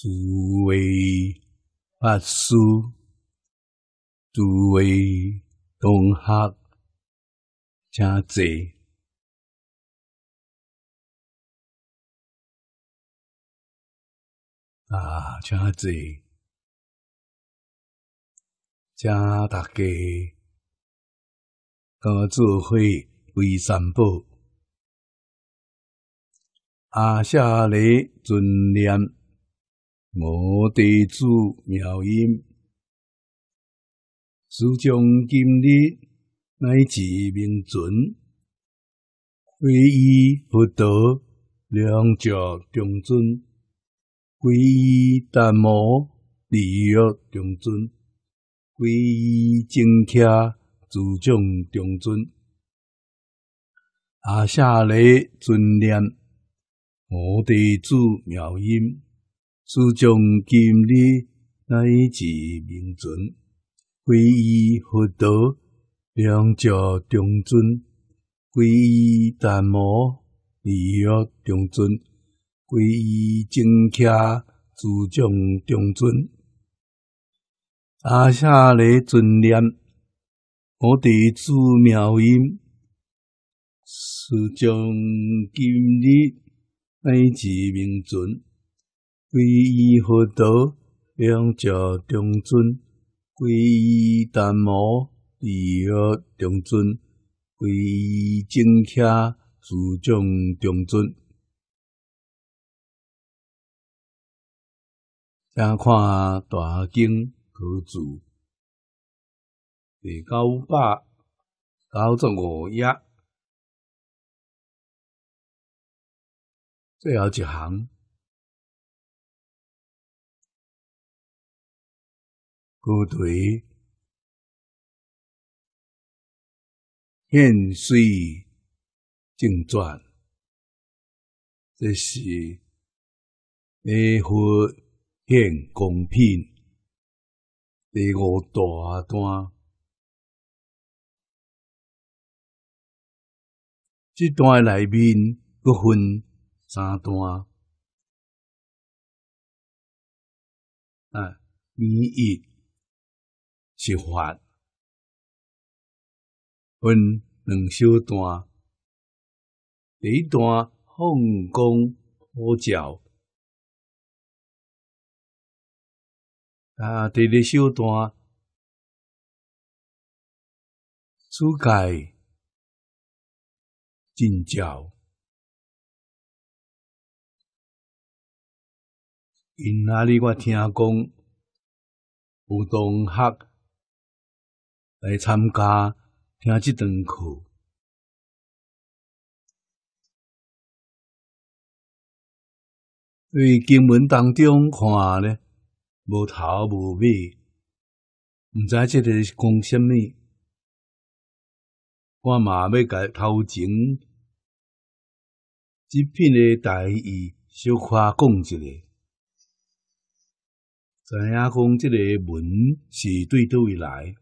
诸位法师，诸位同学，请坐。啊，请大家跟我做会微三步。阿谢谢尊念。摩地主妙音，世将今日乃至明尊，皈依佛陀，两脚中尊；皈依达摩，利乐中尊；皈依正伽，自将中尊。阿夏雷尊念摩地主妙音。诸将今日乃至明尊，皈依佛陀，两脚中尊；皈依达摩，二脚重尊；皈依正教，诸将重尊。阿夏利尊念，我地诸妙音，诸将今日乃至明尊。皈依佛陀，两脚中尊；皈依达摩，第二中尊；皈依正法，自宗中尊。请看大经合注，第九百九十五页，最后一行。菩提现水净转，这是《涅槃献公品第五大段。这段内面分三段，哎，第一。是法分两小段，第一段奉公护教，啊，第二小段初开正教。因哪里我听讲有同学。来参加听这堂课。对经文当中看了无头无尾，唔知这个是讲什么，我嘛要甲头前一片嘅大意小夸讲一下，知影讲这个文是对到未来。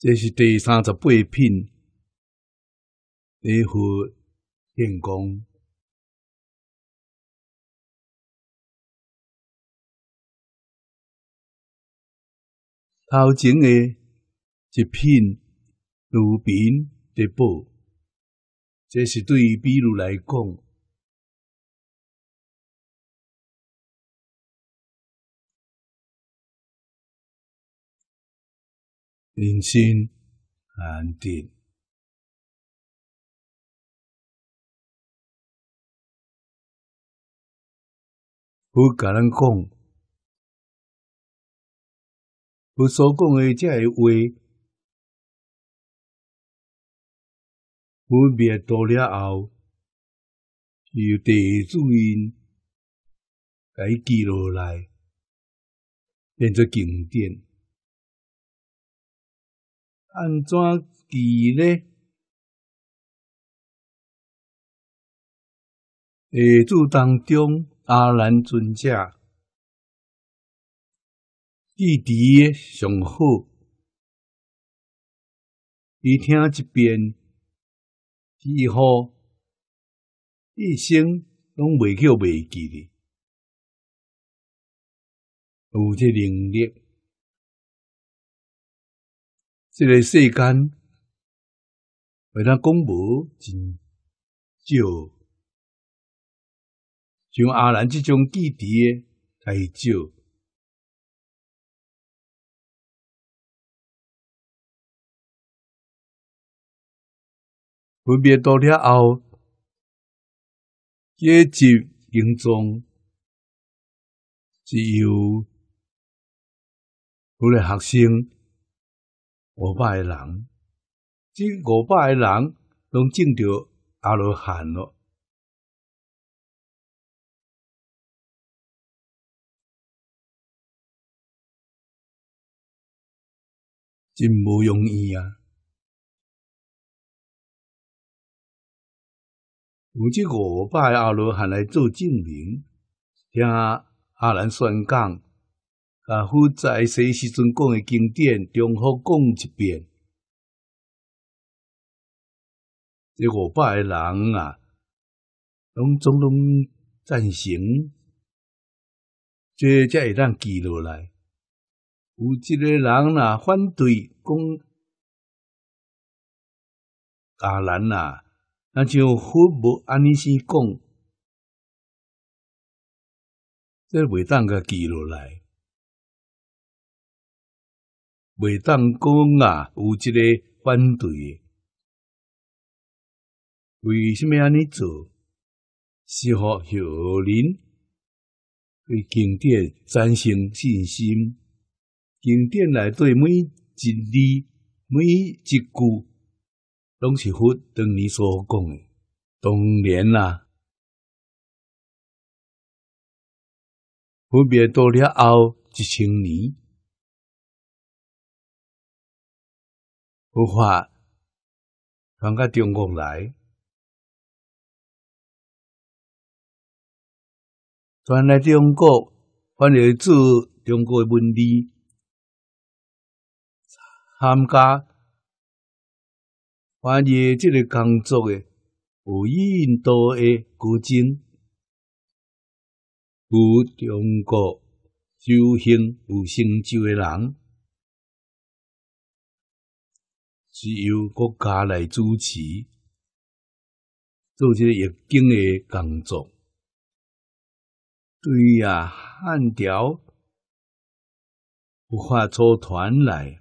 这是第三十八品，礼佛献功。头前的一品如宾直报。这是对于比如来讲。人生眼电，不甲侬讲，不所讲的这些话，不别多了后，由电子音改记录来，变作经典。安怎记呢？下注当中，阿兰尊者，弟弟上好，伊听一遍，以后一生拢袂叫袂记哩，有这能力。这个世间为他讲无真少，像阿兰这种弟子的太少。分别多了后，结集经中只有好嘞学生。五百个人，即五百个人拢种到阿罗汉了，真不容易啊！用这五百个阿罗汉来做证明，听阿兰宣讲。啊！佛在世时阵讲诶经典，重复讲一遍，这五百个人啊，拢总拢赞成，这才会当记落来。有一个人啊，反对讲，阿兰啊，那就佛无安尼先讲，这袂当个记落来。袂当讲啊，有即个反对，为什么安尼做？是乎学人对经典产生信心，经典内底每一字每一句，拢是佛当年所讲的。当然啦，分别多了后一千年。佛法，传个中国来，传来中国，欢迎做中国的文理，参加，翻译这个工作的有印度的古今。有中国修行有成就的人。是由国家来主持做这个冶经的工作。对呀，汉朝有画出团来，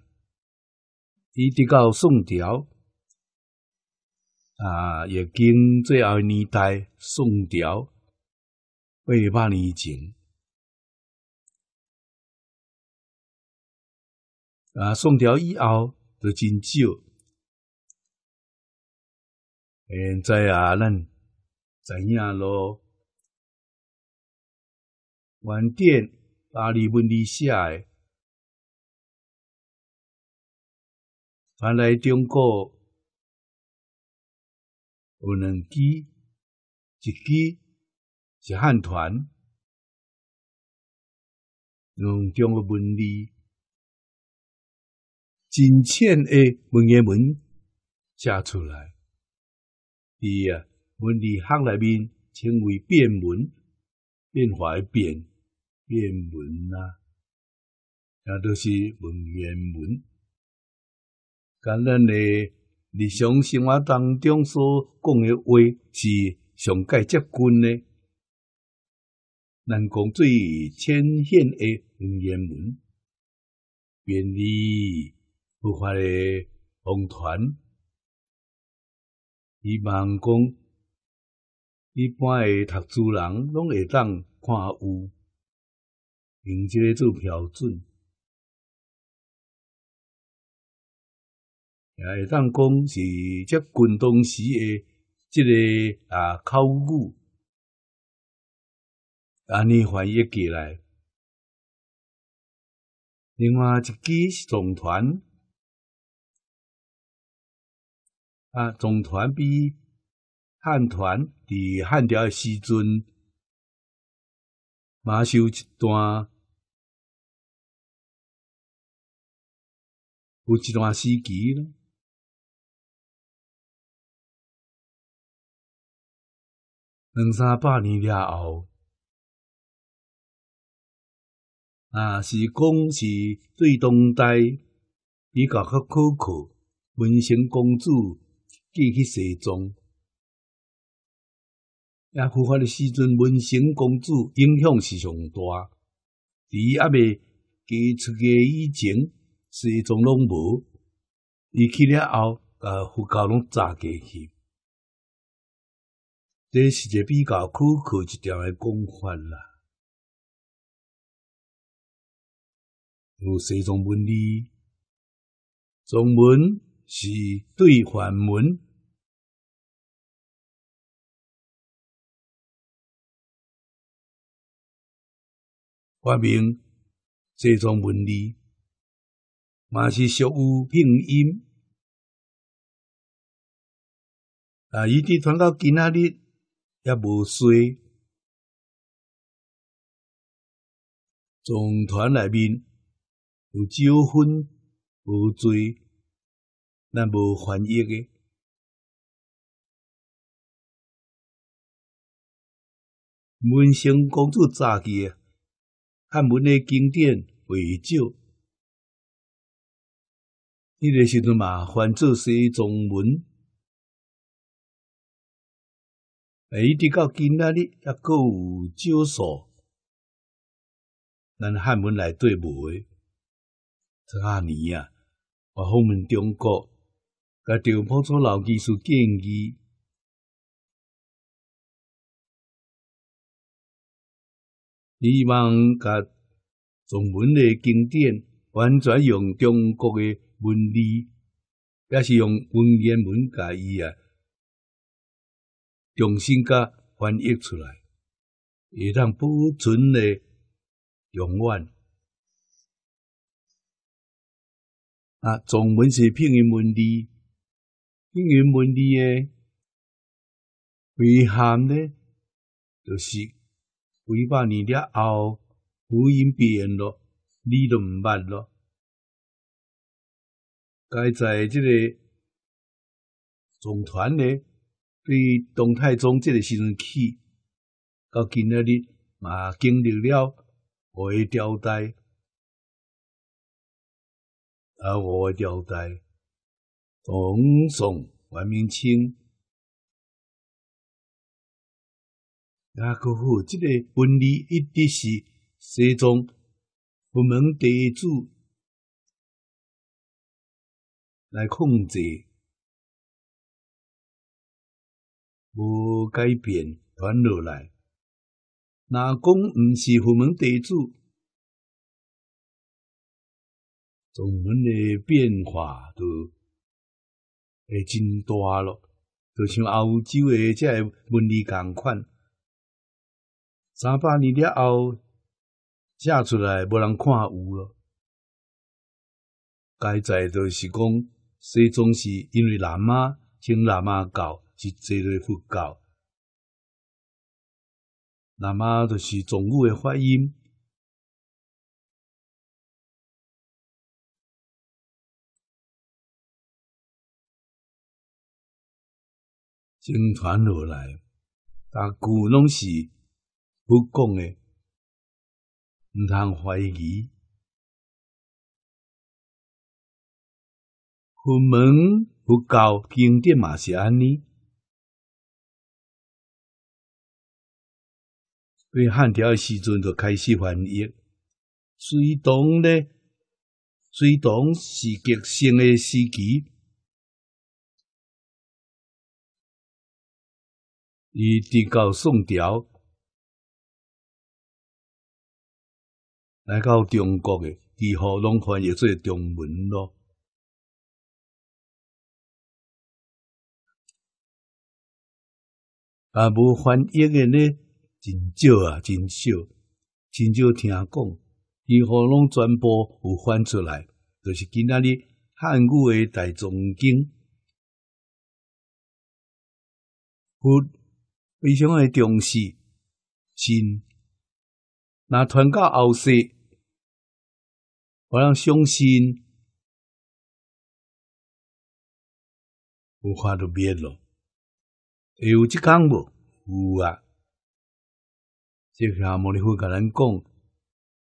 一直到宋朝啊，冶经最后年代宋朝八百年前啊，宋朝以后就真少。现在啊，咱知影咯？原点巴黎文里写诶，原来中国有两支，一支是汉团，用中国文字、真浅诶文言文写出来。在啊文字行内面称为变文，变化的变，变文啊，也都是文言文。当咱诶日常生活当中所讲的话是上介接近的，咱讲最浅显的文言文，便利不发的红团。伊望讲，一般诶读书人拢会当看有，用这个做标准，也会当讲是即个动东时诶即个啊口语，安尼翻译过来，另外一支是总团。啊，总团比汉团伫汉朝诶时阵马修一段有一段时期咯，两三百年了后，啊，是讲是对当代比较较可靠文成公主。去西藏，也佛法的时阵，文成公主影响是上大。第一未袂，出个以前西藏拢无，伊去了后，甲佛教拢炸过去。这是个比较可靠一点的讲法啦。有西藏文理，藏文是对梵文。发明这种文字，嘛是属于拼音，啊，一直传到今下日也无衰。总团内面有招婚无罪，咱无翻译嘅。文成公主早期啊？汉文的经典为少，你个时阵嘛，凡做些中文，哎，直到今仔日也阁有少数咱汉文内底无的。昨下年啊，我访问中国甲赵朴初老技士建议。希望甲中文的经典完全用中国的文字，也是用文言文甲伊啊重新甲翻译出来，会当保存的永远。啊，中文是拼音文字，拼音文字嘅遗憾呢，就是。几百年了后，福音变了，你都毋捌了。该在这个总团呢，对唐太宗这个时阵起，到今仔日嘛，经历了外吊带，啊，外吊带，从宋元明清。啊，可这个文理一直是西藏佛门地子来控制，无改变传落来。那讲毋是佛门地子，宗门的变化都会真大了，就像欧洲诶，这文理共款。三百年了后写出来，无人看有咯。该在就是讲，西藏是因为喇嘛，经喇嘛教是这类佛教。喇嘛就是藏语的发音，相传落来，大句拢是。不讲诶，毋通怀疑。佛门佛教经典嘛是安尼，对汉朝诶时阵就开始翻译。隋同咧，隋同是极盛诶时期，伊递到宋朝。来到中国的，几乎拢翻译做中文咯。啊，无翻译的呢，真少啊，真少，真少听讲。几乎拢全部有翻出来，就是今仔日汉语的大总结。佛非常的重视心，那传到后世我人相信，有法就灭了。有即讲无？有啊！即下摩利佛甲咱讲，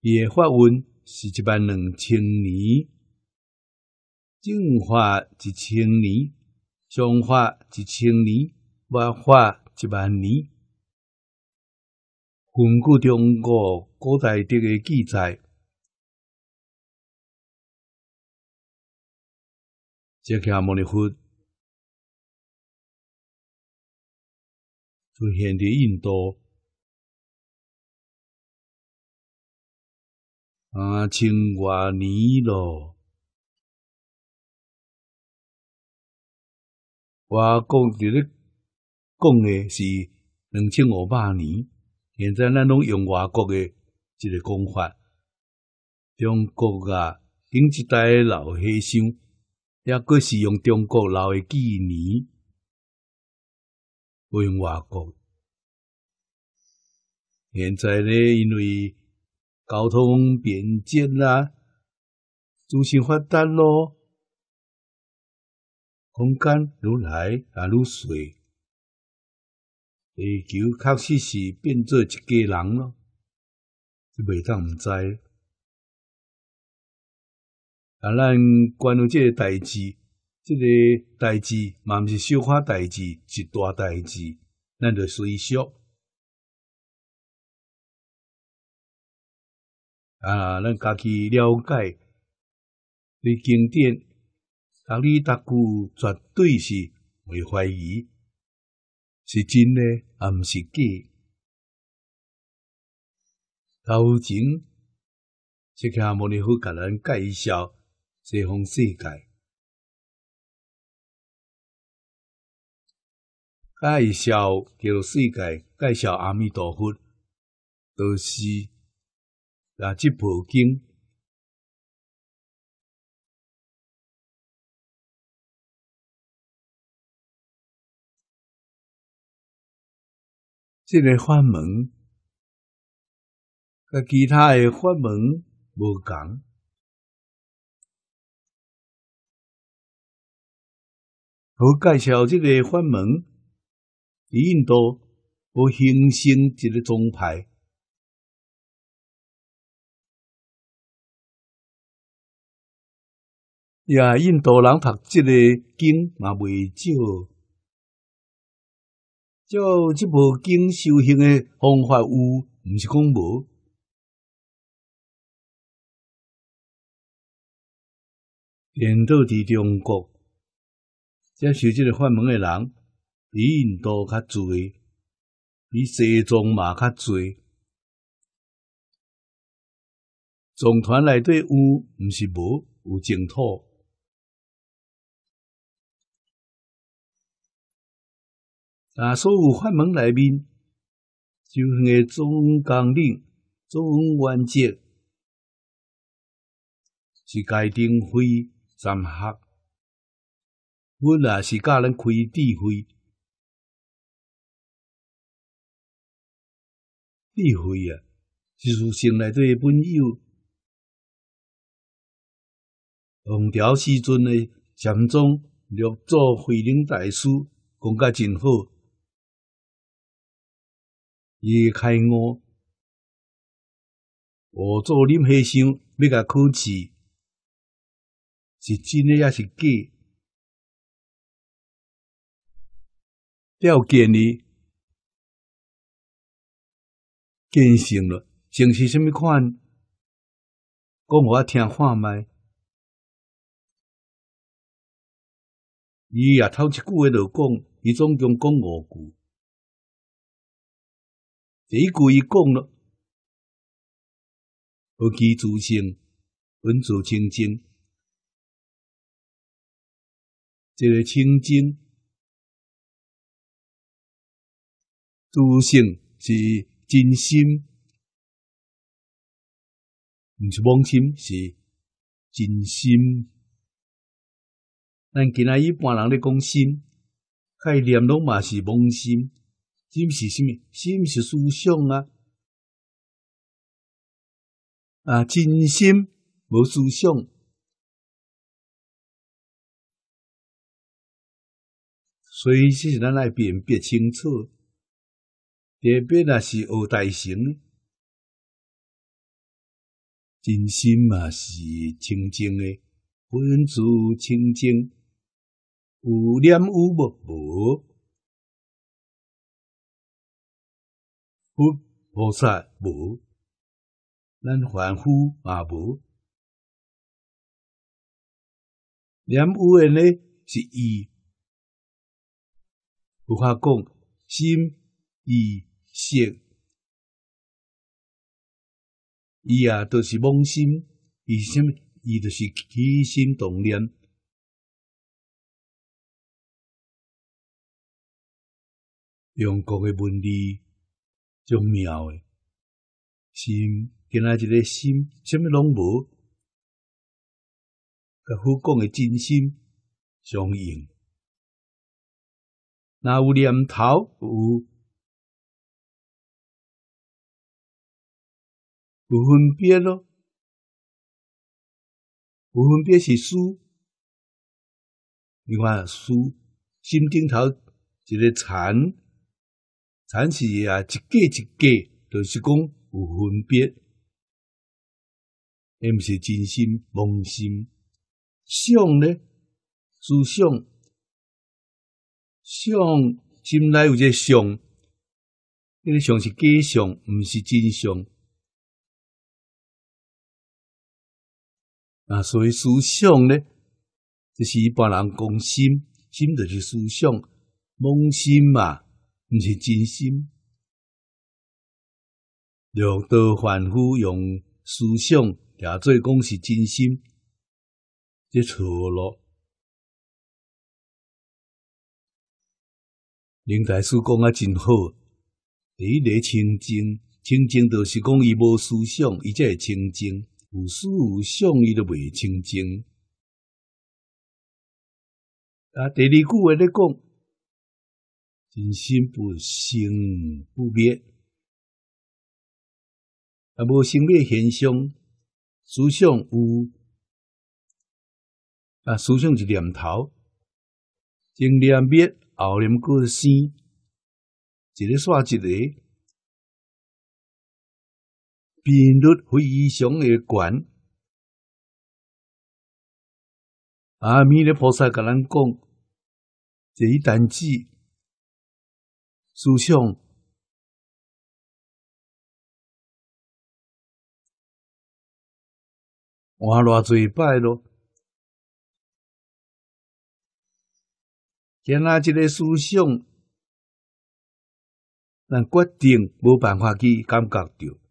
诶化文是一万两千年，净化一千年，上化一千年，末化一万年。根据中国古代的个记载。这个摩尼佛从现在印度啊，千多年咯。我讲咧讲的是两千五百年。现在咱拢用外国个一个讲法，中国个顶一代老和尚。也过是用中国留诶纪念，不用外国。现在呢，因为交通便捷啦，资讯发达咯，空间愈来啊愈小，地球确实是变做一家人咯，就袂当唔知。啊！咱关于即个代志，即个代志嘛，毋是小款代志，是大代志。咱著随说。啊！咱家己了解对经典，读里读古绝对是袂怀疑，是真诶，啊，毋是假。头前，即个摩尼佛甲咱介绍。西方世界介绍叫世界，介绍阿弥陀佛，都是那这部经，这个法门其他的法门无同。好介绍这个法门，伫印度有形成一个宗派，呀，印度人读这个经也袂少，就这部经修行的方法有，唔是讲无。印度伫中国。接受即个法门诶人，比印度较侪，比西藏嘛较侪。总团内底有，毋是无，有净土。啊，所有法门内面，就那个总纲领、总原则，是戒定慧三学。阮也是教人开智慧，智慧啊，是人生内底个本有。唐朝时阵的禅宗六祖慧能大师，讲个真好：，野开悟，五祖林和尚要甲考试，是真诶抑是假。要建立、建设了，建是什么款？讲我听看麦。伊啊头一句话著讲，伊总共讲五句。第一句伊讲了：佛具自性，本自清净。这个清净。自信是真心，不是妄心，是真心。咱今仔一般人咧讲心，概念拢嘛是妄心，心是啥物？心是思想啊！啊，真心无思想，所以这是咱来辨别清楚。特别那是学大乘真心嘛是清净的，本自清净，有念有无无，佛菩萨无，咱凡夫也无。念有的呢是意，有法讲心意。色，伊啊，就是妄心；，伊什伊就是起心动念。用讲个文字，就妙的，心今仔一个心，什么拢无，甲佛讲个真心相应。哪有念头？有。不分别咯，不分别是书，你看书心顶头一个禅，禅是啊一个一个，就是讲有分别，而不是真心妄心。想呢，思想，想心内有这想，那个想是假想，毋是真相。啊，所以思想咧，就是一般人讲心，心就是思想，妄心嘛，唔是真心。六道凡夫用思想，也做讲是真心，即错咯。林大师讲啊真好，第一个清净，清净就是讲伊无思想，伊才会清净。有思有想，伊都未清净。啊，第二句话咧讲，真心不生不灭，啊，无生灭现象，思想有，啊，思想是念头，前念灭，后念过生，一个煞一个。频率非常的悬，阿弥勒菩萨甲咱讲，这一单子思想换偌侪摆咯，今仔这个思想，咱决定无办法去感觉着。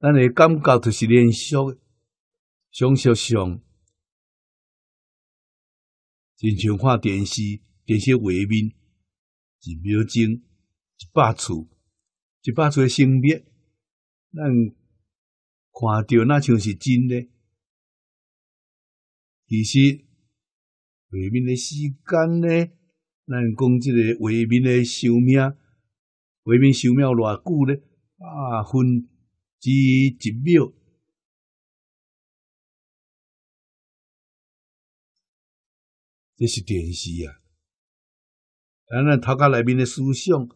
咱诶感觉就是连续、相续相，真像看电视，电视画面一秒钟、一百次、一百次诶生叠，咱看着那像是真诶。其实画面诶时间呢，咱讲即个画面诶寿命，画面寿命偌久咧，啊，分。只一秒，这是电视啊！咱然，头壳内面的思想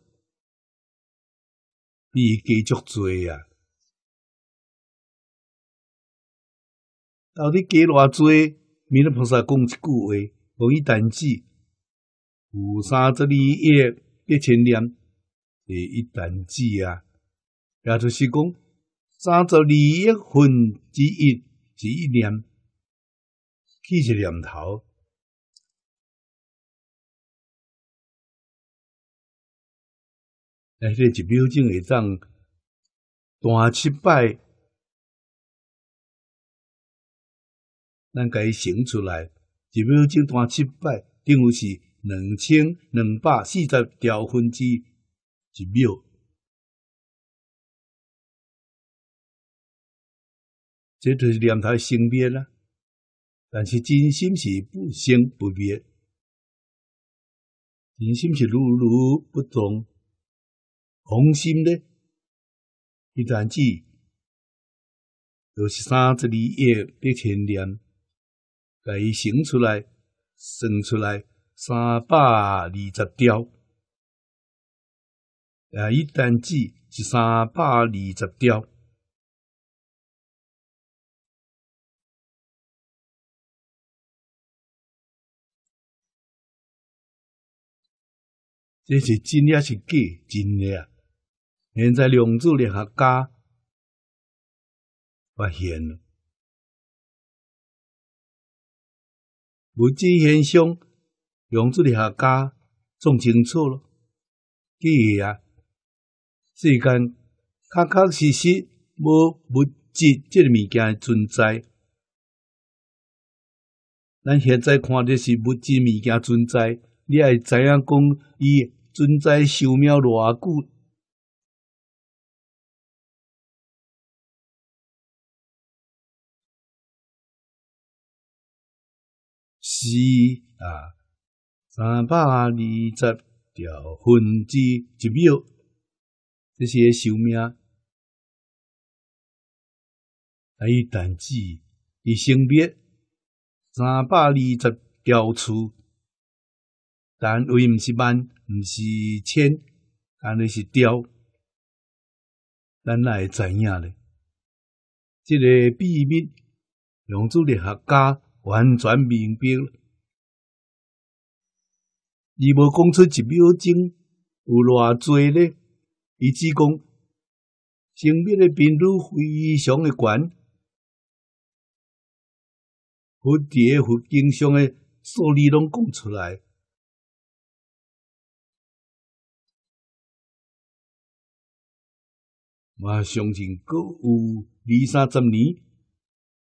比伊继续多啊。到底加偌多？弥勒菩萨讲一句话：，同一弹指，五沙子、一亿一千年，同一弹指啊！也就是讲。三十二亿分之一，是一念，起一念头，那这一秒钟会怎断七百？咱甲伊乘出来，一秒钟断七百，等于是两千两百四十条分之一秒。这就是念头生灭啦，但是真心是不生不灭，真心是如如不动。红心呢，一弹指就是三十二亿千年，给它生出来，生出来三百二十条。啊，一弹指是三百二十条。这是真也是假，真啊！现在量子力学家发现了物质现象，量子力学家弄清楚了，记忆啊！世间确确实实无物质这物件存在，咱现在看的是物质物件存在。你也会知影讲，伊存在寿命偌久？是啊，三百二十条分之一秒，这些寿命，啊，伊单子，伊性别，三百二十条处。但为毋是慢，毋是浅，安尼是刁，咱来知影呢？这个秘密，量子力学家完全明白。伊无讲出一秒钟有偌侪呢？伊只讲，生命诶频率非常诶悬，伫蝶佛经上诶数字拢讲出来。我相信，阁有二三十年，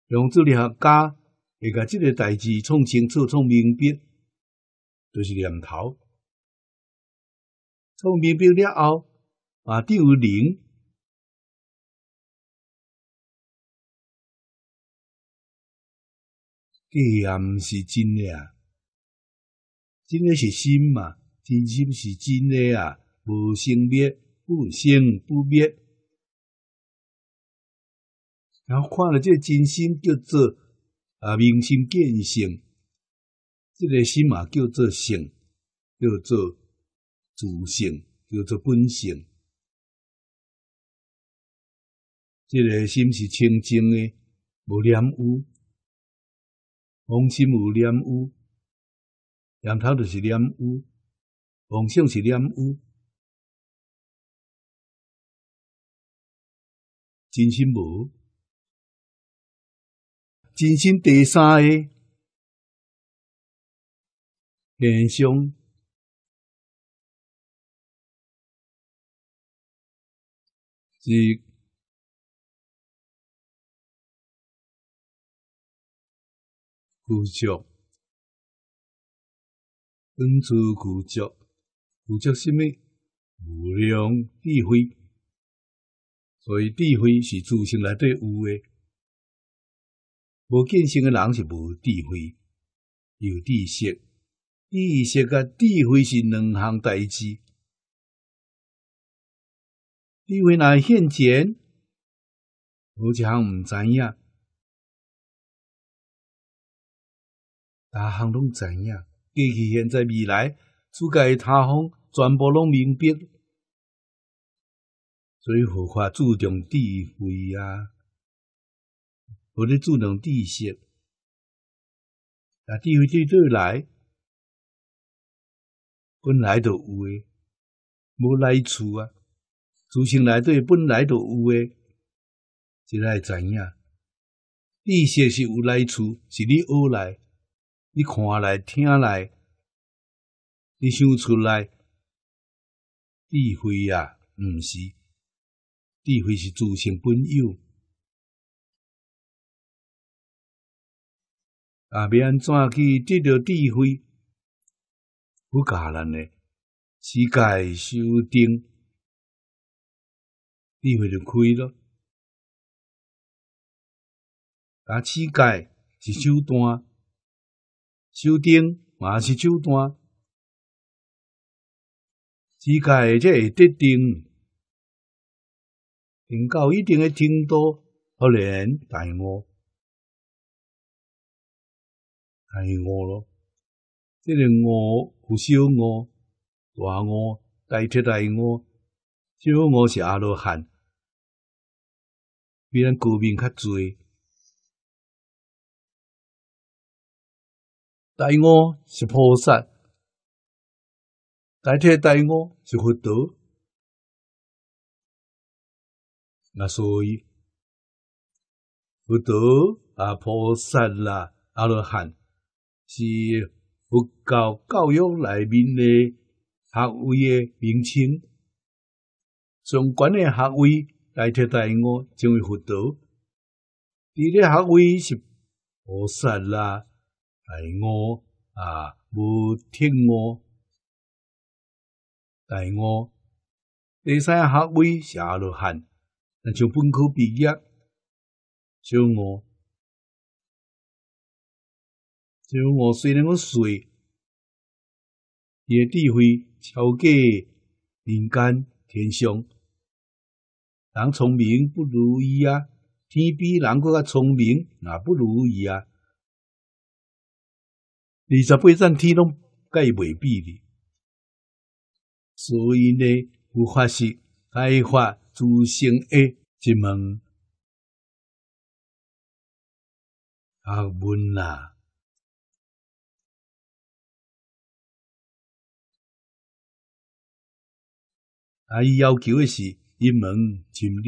两组学家会甲即个代志创清楚、创明白，就是念头创明白了后，啊，等于零。计也毋是真啊，真个是心嘛，真心是真个啊，无生灭，不生不灭。然后看了这个真心叫做啊明心见性，这个心嘛叫做性，叫做自性，叫做本性。这个心是清净的，无染污。妄心无染污，染头就是染污，妄想是染污，真心无。真心第三个现象，是固执，根住固执，固执什么？无量智慧，所以智慧是自性内底有诶。无见性诶人是无智慧，有知识、知识甲智慧是两行代志。智慧来现前，好一项毋知影，逐项拢知影，过去、现在、未来，世界他方全部拢明白。所以佛法注重智慧啊。无咧注重知识，啊，智慧对对来，本来就有诶，无来处啊。自性内底本来就有诶，即来知影。知识是有来处，是你学来，你看来，听来，你想出来，智慧啊，毋是。智慧是自性本有。啊！安怎去得到智慧，不教人的。世界修灯，智慧就开了。啊，世界是手段，修灯嘛是手段。世界才会得灯，人教一定要程度，不然大误。带我咯，即个我苦修我，大我带天带我，小我是阿罗汉，比咱高明较济。带我是菩萨，带天带我是佛陀。那所以，佛陀啊，菩萨啦，阿罗汉。是佛教教育内面的学位的名称，上管理学位，来替大我成为佛道；第咧学位是菩萨啦，大我啊，无天我，大我；第三学位阿罗汉，那像本科毕业，小我。像我虽然个水，伊诶智慧超过人间天上，人聪明不如伊啊！天比人搁较聪明，也不如伊啊！二十八层天拢介伊袂比哩，所以呢，有法是开发诸生诶一门学问啦。啊！伊要求的是一门精入，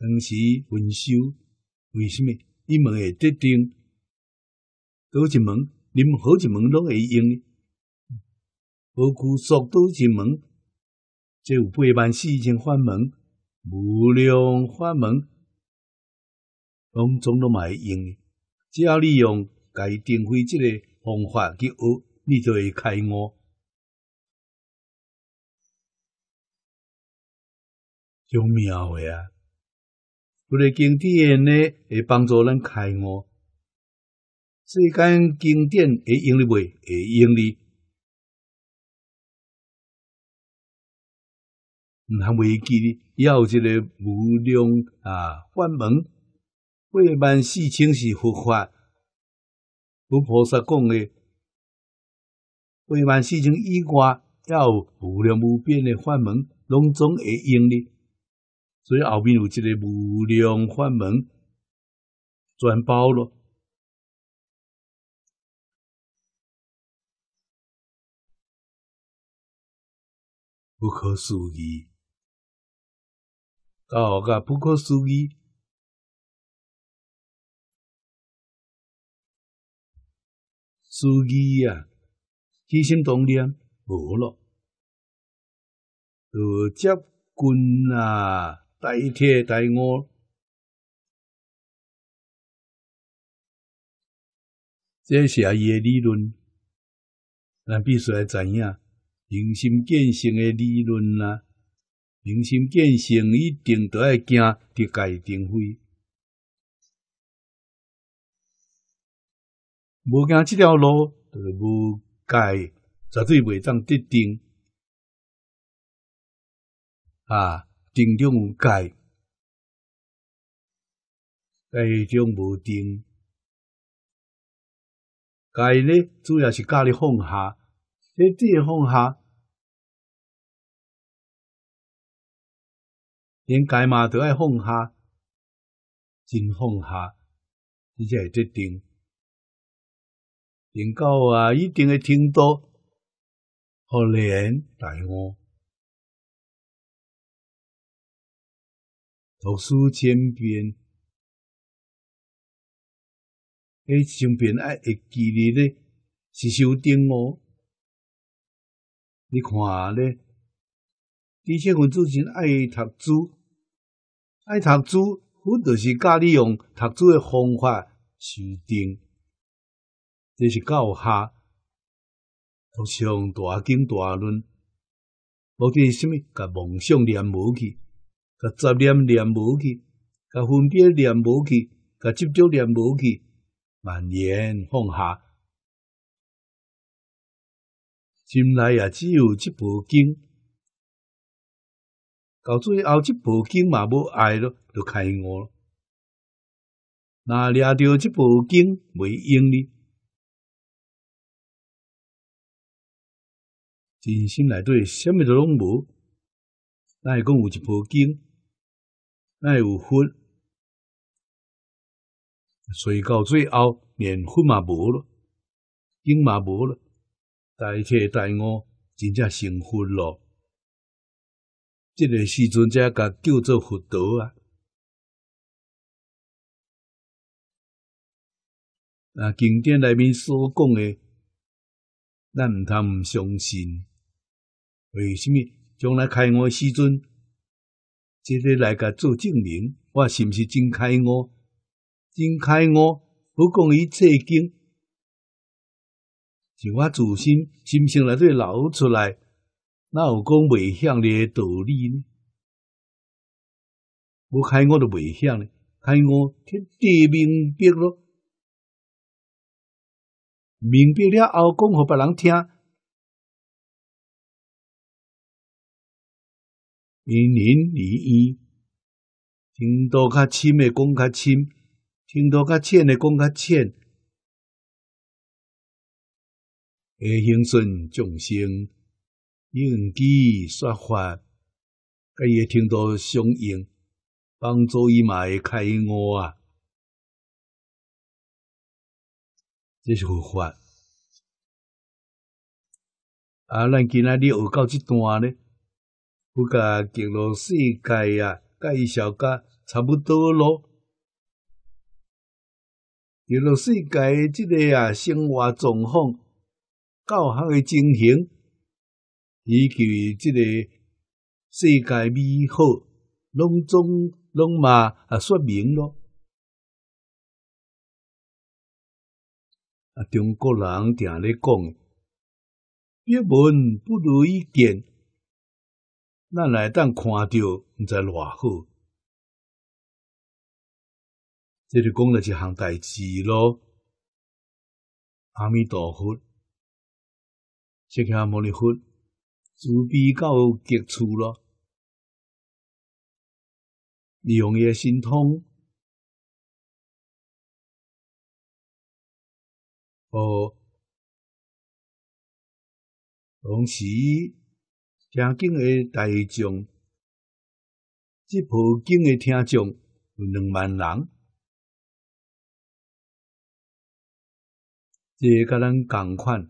同时分手，为什么？一门会得定，多一门，任何一门拢会用。何故？多一门，即有八万四千法门，无量法门，拢总拢嘛会用。只要你用该定慧即个方法去学，你就会开悟。有妙的啊！不离经典呢，会帮助咱开悟。世间经典会用的袂，会用的。通袂记哩，也有一个无量啊法门。八万四千是佛法，如菩萨讲的。八万四千以外，也有无量无边的法门，拢总会用的。所以后面有一个无量法门，全包了，不可思议。教啊，不可思议，思议啊，起心动念无了，如接棍啊。第一、第二，这是伊爷理论，咱必须要知影。明心见性的理论啦，明心见性一定都要惊得盖灯灰，无行这条路，就无改，绝对袂当得灯啊。定中有戒，戒中无定。戒呢，主要是教你放下，下底放下，连戒嘛都要放下，真放下，你才会得定。定到啊，一定的程度，可怜大悟。读书千遍，迄千遍爱会记咧咧，是修订哦。你看咧，这些阮之前爱读书，爱读书，阮就是教你用读书的方法修订，这是教下读上大经大论，无底啥物，甲梦想连无去。甲杂念念无去，甲分别念无去，甲执着念无去，蔓延放下，心内也只有这部经。到最后，这部经嘛无爱咯，就开悟咯。那抓着这部经未用呢？真心内底，啥物都拢无，但会讲有一部经。爱有所随到最后，连分也无了，经也无了，大彻大悟，真正成佛了。这个时阵才甲叫做佛陀啊！啊，经典里面所讲的，咱唔通唔相信，为什么将来开悟时阵，即日来甲做证明，我是毋是真开悟？真开悟，不讲伊坐经，是我自身心性内底流出来，哪有讲未向的道理呢？不开悟都未向呢，开悟彻底明白咯，明白了后讲互别人听。因人而异，程度较深的讲较深，听到较浅的讲较浅。诶，行顺众生应机说法，这也听到相应，帮助伊嘛会开悟啊！这是佛法。啊，咱今仔日学到这段呢。甲进入世界啊，介小甲差不多咯。进入世界，即个啊，生活状况、教学的情形，以及即个世界美好，拢总拢嘛啊说明咯。啊，中国人定咧讲，一文不如一见。咱来当看到，毋知偌好，这就讲了一项代志咯。阿弥陀佛，释迦牟尼佛慈悲到极处咯，利用伊个心通，哦，同时。听经的大众，这部经的听众有两万人，这甲咱共款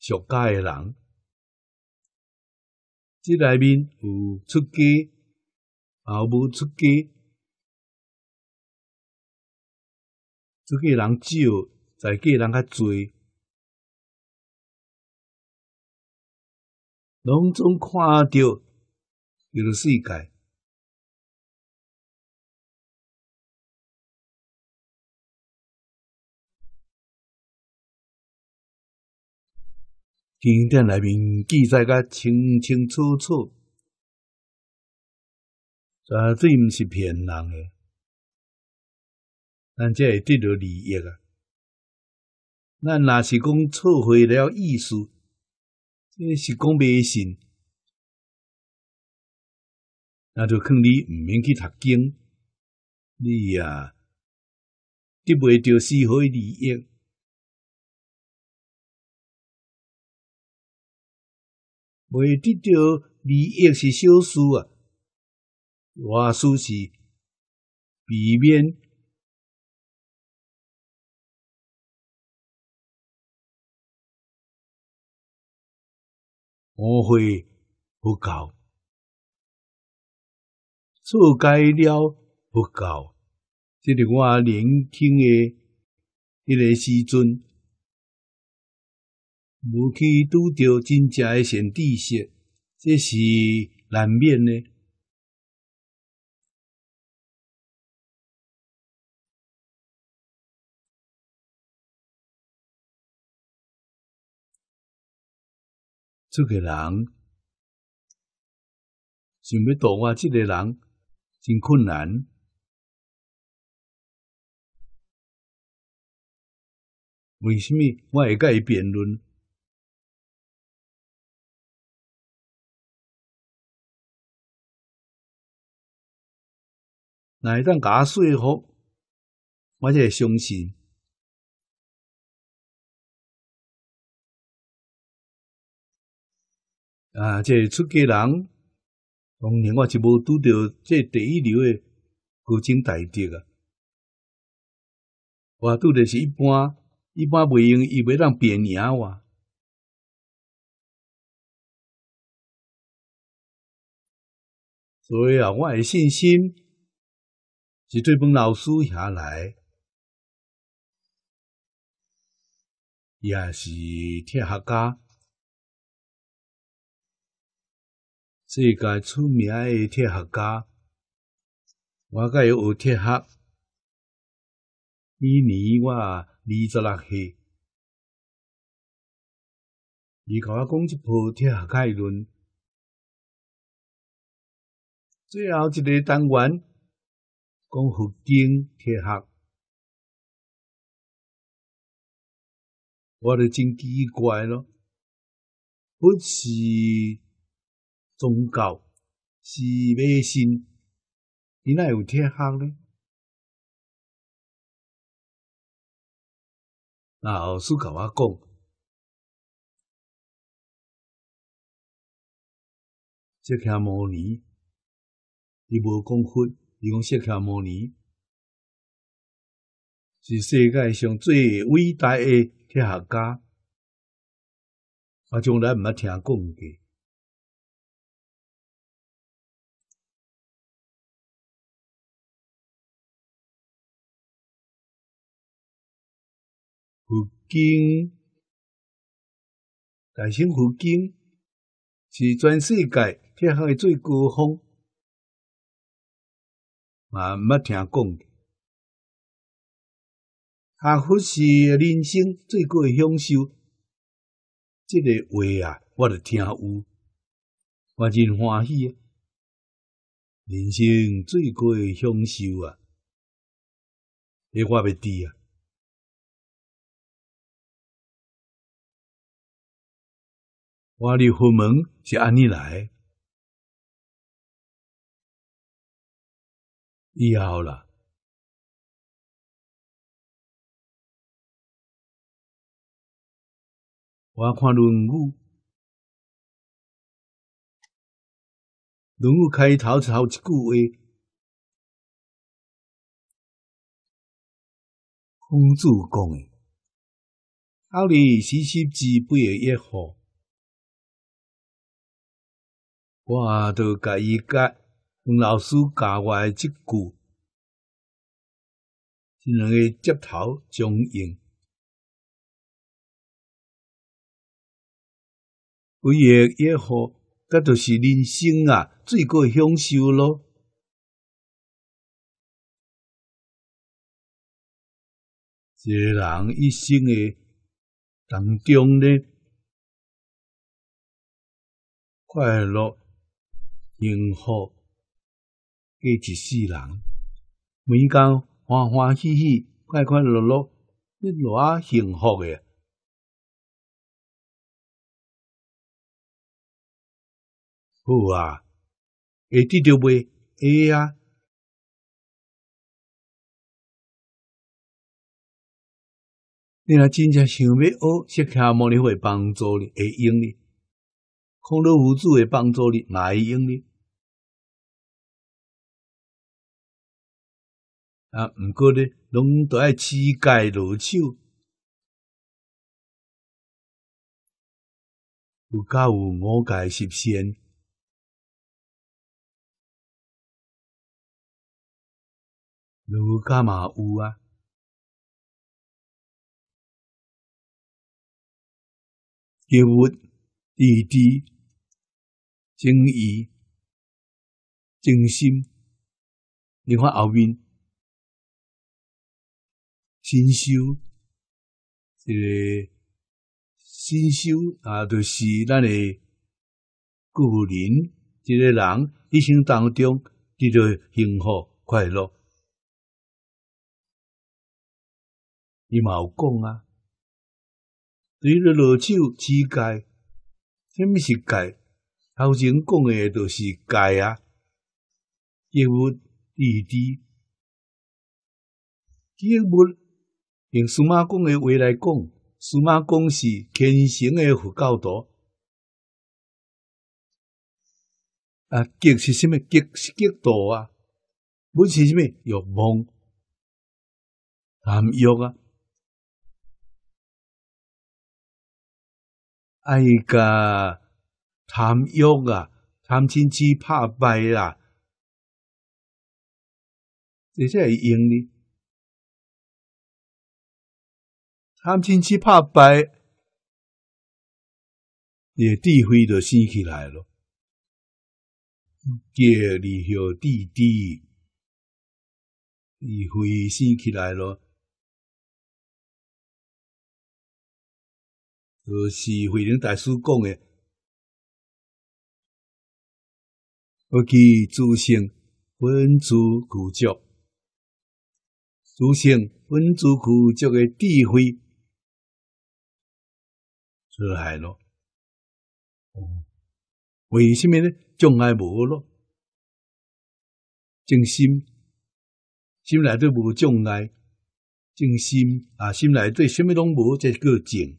俗家的人，这内面有出家，也无出家，出家人少，在家人较侪。拢总看到伊个世界，经典内面记载甲清清楚楚，绝对毋是骗人诶。咱即会得到利益啊！咱若是讲错会了意思。这是讲迷信，那就劝你唔免去读经。你呀，得袂到丝毫利益，未得到利益是小事啊，大事是避免。误会不够，错解了不够。这是我年轻的迄个时阵，无去拄着真正的善知识，这是难免的。这个人想要导我，这个人真困难。为什么我会跟伊辩论？乃当假说服，好，我就会相信。啊，即出家人，当然我就无拄到即第一流诶高僧大德啊，我拄着是一般，一般袂用伊，袂当变赢我。所以啊，我诶信心是对本老师遐来，伊也是铁学家。世界出名诶铁学家，我个有五铁学，今年我二十六岁。伊甲我讲一部铁学概论，最后一个单元讲合金铁学，我着真奇怪咯，不是？宗教是咩先？伊哪有听黑呢？那老师甲我讲，释迦摩尼，伊无讲佛，伊讲释迦摩尼是世界上最伟大诶哲学家。我从来毋捌听讲过。佛经，大乘佛经是全世界天下的最高峰，啊，没听讲的。啊，是人生最高的享受，这个话啊，我著听有，我真欢喜啊！人生最高的享受啊，啊。我入佛门是安尼来，以后啦，我看龙女，龙女开头头一句话，孔子讲的：“后日时时之不学也好。”我都甲伊该，从老师教我诶即句，即两个接头将赢，为也也好，噶就是人生啊，最过享受咯。一个人一生诶当中咧，快乐。幸福给一世人，每天欢欢喜喜、快快乐乐，你偌幸福诶。好啊，会得着袂？会啊。你若真正想要学，释迦牟尼会帮助你，会用哩。空乐无主会帮助你，哪会用哩？啊，毋过咧，拢都爱四界入手，有教有五界实现，有干嘛有啊？节约、礼节、正义、真心，你看后面。新修，这个新修啊，就是咱的个人一个人一生当中得到幸福、快乐。嘛有讲啊，对于老手乞丐，什么是丐？头前讲的都是丐啊，一无二滴，一无。用司马光的话来讲，司马光是虔诚的佛教徒。啊，极是什么？极是极度啊，不是什么欲望、贪欲啊。哎个贪欲啊，贪嗔痴怕败啦，这些会用呢。他们亲戚怕白，也智慧的升起来了。给你小弟弟，智慧升起来了。就是慧能大师讲的：“我记诸信本自苦拙，诸信本自苦拙的智慧。”出海咯！为什么呢？障碍无咯？静心，心内都无障碍。静心啊，心内对虾米拢无，才叫静。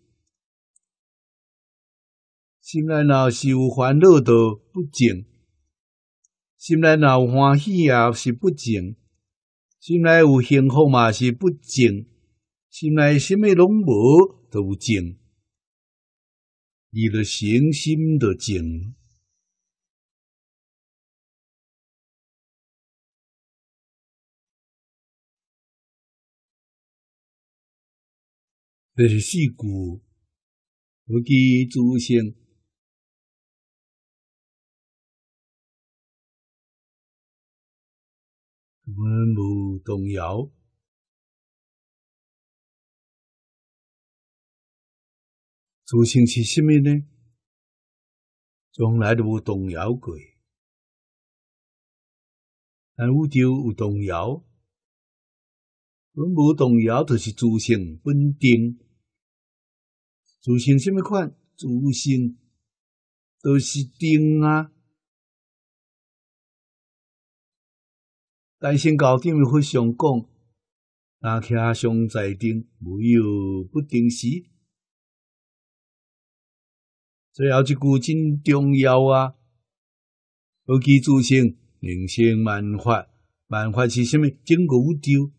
心内若是有烦恼，著不静；心内若有欢喜啊，是不静；心内有幸福嘛，是不静；心内虾米拢无，著有静。以的行心的境，这是四句不记诸生，们不动摇。自信是甚物呢？从来都无动摇过，但宇宙有动摇，阮无动摇，就是自信稳定。自信甚物款？自信都是定啊！大乘教典会上讲，大乘上在定，没有不定时。最后一句真重要啊！无记诸生，人生万法，万法是啥物？整个宇宙，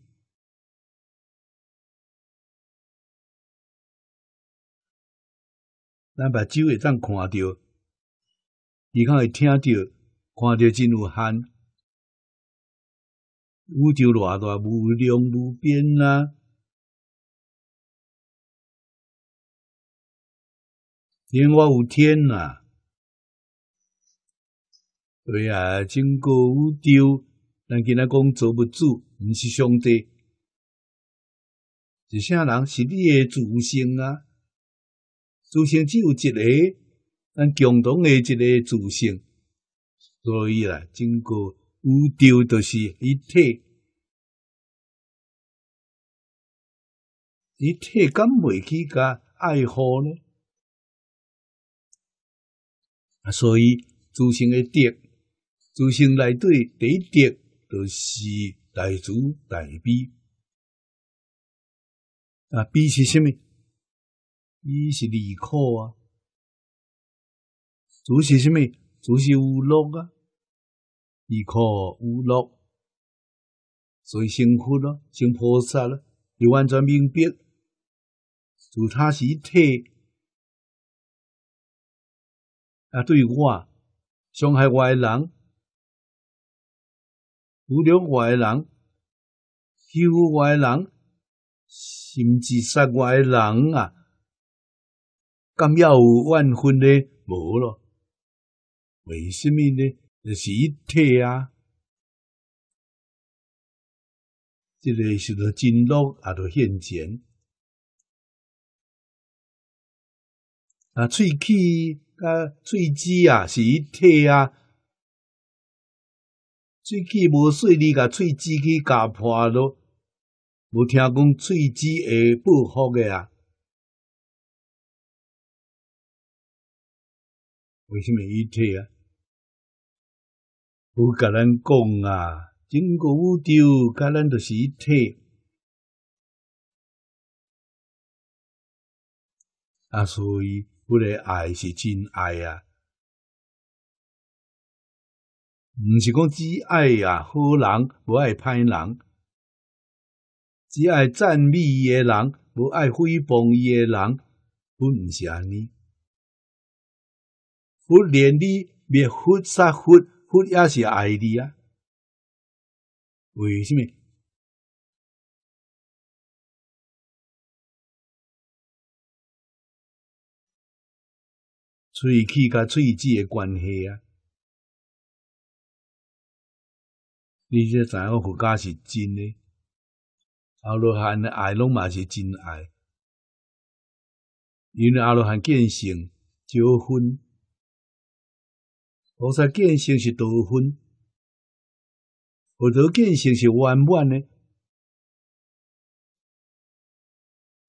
咱把宇会怎看到，伊看会听到，看到真有限，宇宙偌大，无量无边啊！因为我有天呐，对啊，经过无丢，咱今他讲坐不住，唔是上帝，是啥人是你的祖先啊，祖先只有一个，咱共同的一个祖先，所以啦，经过无丢就是一体，一体敢袂去个爱好呢？所以，诸行的德，诸行来对第一德，就是来诸大悲。啊，彼是甚么？悲是利苦啊。主是甚么？主是无乐啊。利苦无乐，所以成佛了，成菩萨了，就完全明白，主他是一体。啊，对我伤害我的人、侮辱我的人、欺负我的人，甚至杀我的人啊，敢要有怨恨咧？无咯？为什么呢？就是一体啊！这个是着真乐，也着现前啊！喙齿。甲喙齿啊是一体啊，喙齿无水，你甲喙齿去咬破咯，无听讲喙齿会报复个啊？为什么一体啊？有甲咱讲啊，整个宇宙甲咱都是一体，啊所以。不然爱是真爱啊，唔是讲只爱啊好人，无爱歹人；只爱赞美伊诶人，无爱诽谤伊诶人，本毋是安尼。不然你灭杀佛，杀也是爱你啊？为什么？喙齿甲喙齿诶关系啊，你这知影佛家是真诶，阿罗汉诶爱拢嘛是真爱，因为阿罗汉见性早分，菩萨见性是多分，佛陀见性是圆满诶。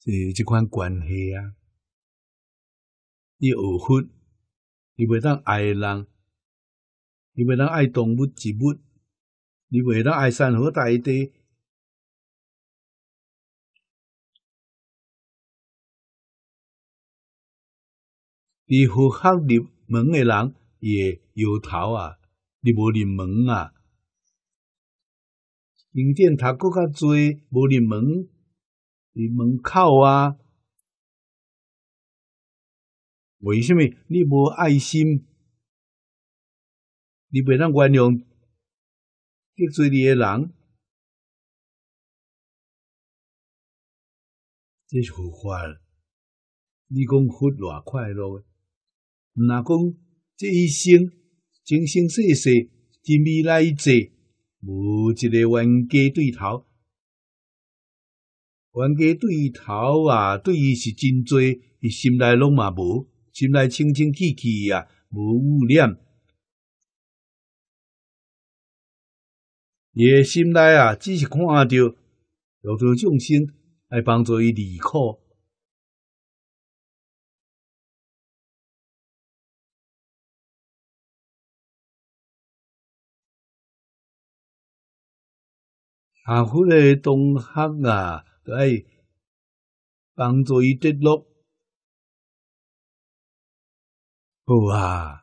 是即款关系啊，伊二分。你袂当爱人，你袂当爱动物植物，你袂当爱山河大地。你符合入门的人，也摇头啊，你无入门啊，用电读搁较多，无入门，入门口啊。为什么你无爱心？你袂当原谅得罪你诶人，这是胡话。你讲佛偌快乐，毋那讲这一生，生生世世，今未来者无一个冤家对头。冤家对头啊，对伊是真多，伊心内拢嘛无。心内清清气气啊，无污染。伊个心内啊，只是看着，有着众心来帮助伊离苦。下回来东黑啊，都爱帮助伊得乐。好啊！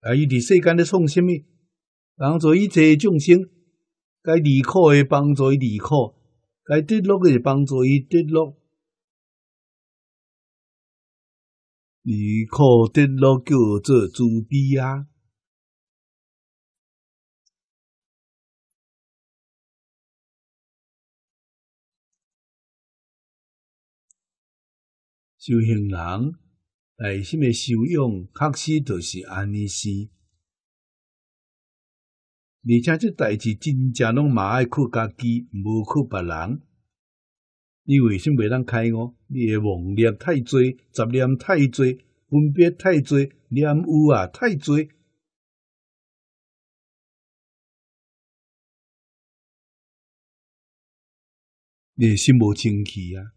啊，伊伫世间咧创啥物？帮助伊一切众生，该离苦诶帮助伊离苦，该得乐诶帮助伊得乐。离苦得乐叫做慈悲啊！修行人，内心诶修养确实著是安尼是，而且这代志真正拢嘛爱靠家己，无靠别人。你为什么袂当开悟？你诶妄念太多，杂念太多，分别太多，念有啊太侪，诶心无清气啊！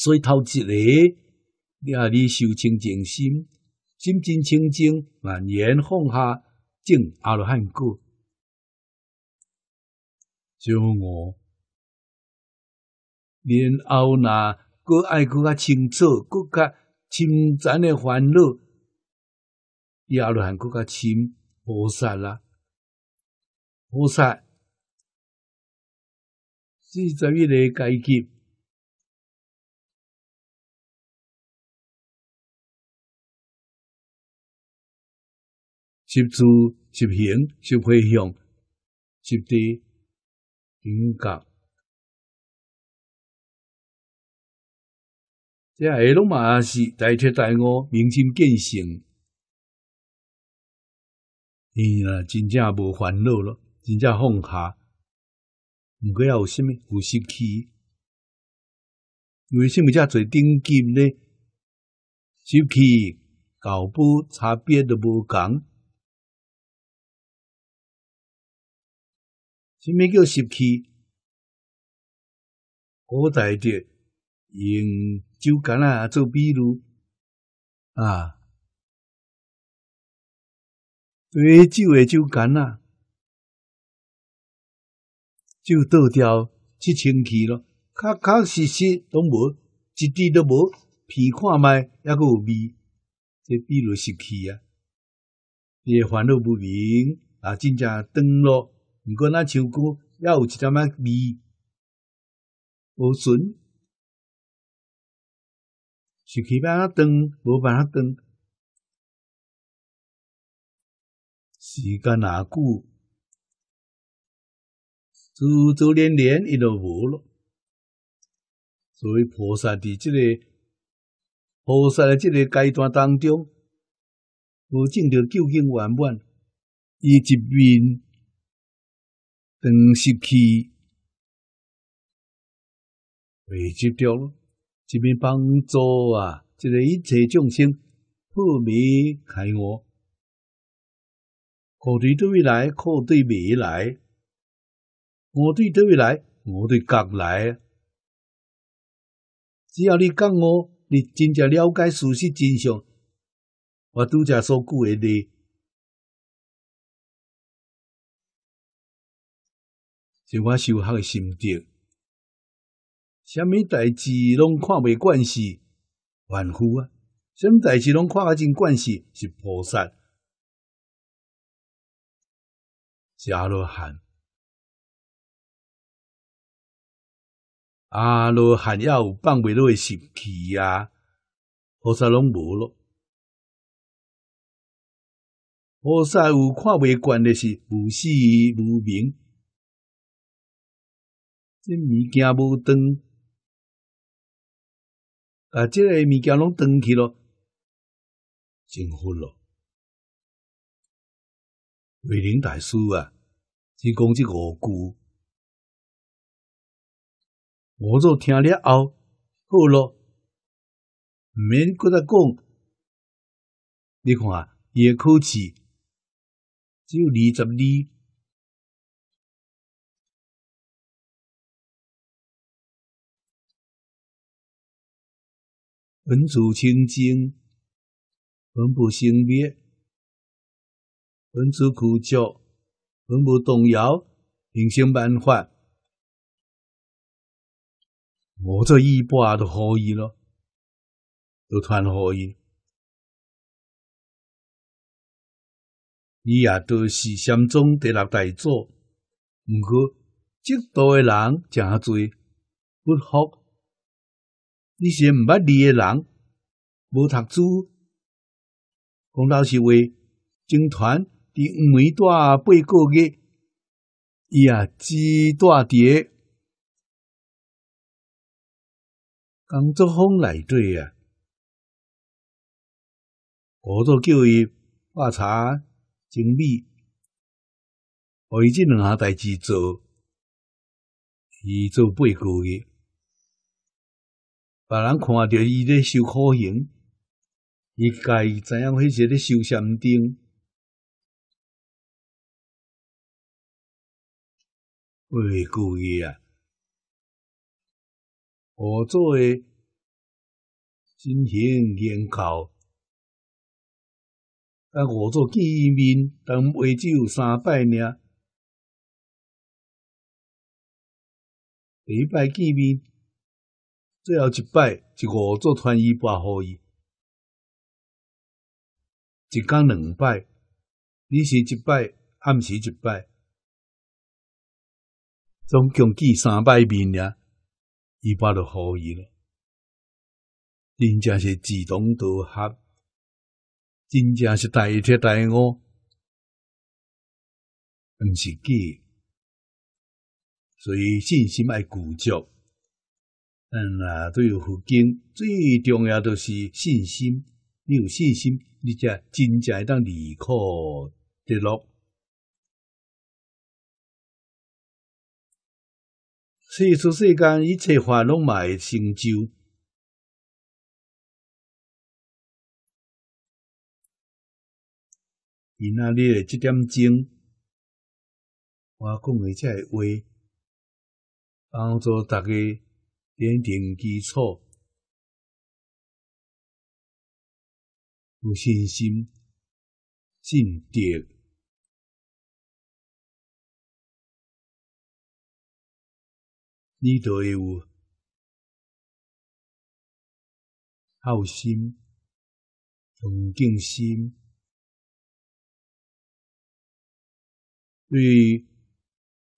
所以，头一个，你啊，你修清净心，心心清净，万缘放下，证阿罗汉果。就我，然后那，搁爱搁较清楚，搁较深净的烦恼，阿罗汉各较深，菩萨啦，菩萨，四十一类阶级。集资、习行、习培养、集的品格，即系拢嘛是带出带我明心见性，伊啦真正无烦恼咯，真正放下，唔过也有啥物有失气。为啥物遮侪定金咧？失气、教波、差别都无共，什么叫湿气？古代的用酒竿啊，做比如啊，对酒的酒竿啊，酒倒掉去清气咯，确确实实都无一滴都无，鼻看麦也阁有味，即比如湿气啊，也烦恼不明啊，真正登咯。如果咱唱歌，也有一点仔味，无准，是起边啊灯，无办法灯，时间哪久，周周连连，伊都无咯。所以菩萨伫即个菩萨的即个阶段当中，无证到究竟圆满，伊一面。当时期，接集咯，一面帮助啊，一个一切众生破迷开悟。我对对未来，可对未来；我对对未来，我对将来。只要你讲我，你真正了解事实真相，我都假说讲言的。是我修学诶心得，什么代志拢看没惯系，凡夫啊；什么代志拢看啊真惯系，是菩萨、是阿罗汉、阿罗汉，也有放不落诶心气啊。菩萨拢无咯。菩萨有看没惯诶是无始无明。这物件无断，啊，这个物件拢断去咯，真烦咯。慧能大师啊，只讲这五句，我做听了后，好了，唔免搁再讲。你看啊，一口气只有二十里。本主清净，本不生灭，本主固执，本不动摇，人生万法，我这一把都可以了，都穿可以。伊也都是心中第六大祖，不过，接代的人真多，不服。你是毋捌理诶人，无读书，讲老实话，整团伫梅大八个月，伊啊几伫诶工作风内底啊，好多就业发茶整理，我以这两下代志做，伊做八个月。别人看到伊在修苦行，伊家己知影迄是咧修禅定，不故意啊。我做诶，进行研究，啊，我做见伊面，但未只有三摆尔，第一摆见面。最后一拜，一五做团伊百好伊，一天两拜，日时一拜，暗时一拜，总共记三百遍了，伊百就好伊了。真正是志同道合，真正是大替大我，毋是记，所以信心爱固著。嗯啊，都有佛经，最重要就是信心。你有信心，你才真正当离苦得乐。世出世间一切法，拢会成就。今仔日的即点钟，我讲个这话，帮助大家。奠定基础，有信心、尽直，你都会有孝心、上进心，对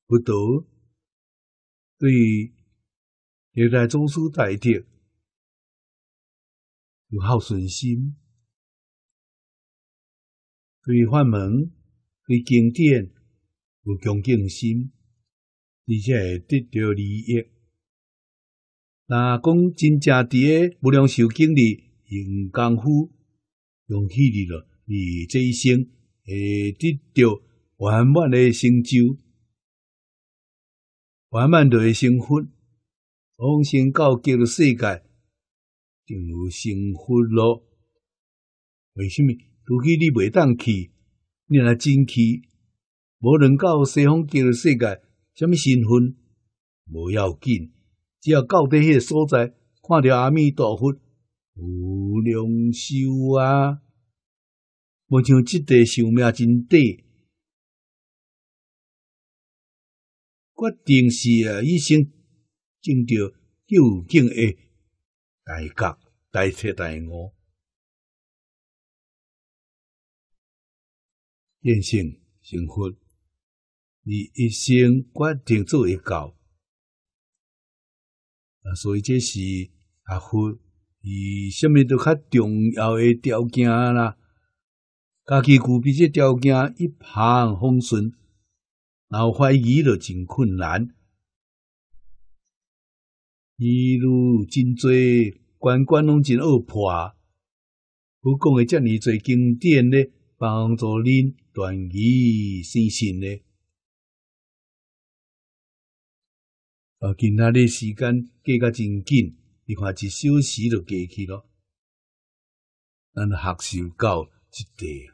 不对？对。历代祖师大德有孝顺心，对法门、对经典有恭敬心，而且会得到利益。那讲真正伫个无量寿经里用功夫、用气力了，你这一生会得到圆满的成就，圆满的成佛。往生到极乐世界，有幸福咯。为什么？除非你未当去，你若真去，无论到西方极乐世界，什么身份？无要紧，只要到底迄个所在，看到阿弥陀佛无量寿啊！无像即个寿命真短，决定是啊，一生。进着究竟诶，大甲、大七、大悟，愿性成佛，以一生决定做一教。啊，所以这是学佛以甚物都较重要诶条件啦。家己具备这条件一帆风顺，然后怀疑就真困难。一路真多，关关拢真恶破。不讲诶遮尼侪经典呢，帮助恁断移生信呢。啊，今仔日时间过甲真紧，你看一小时就过去咯。咱学习到即地。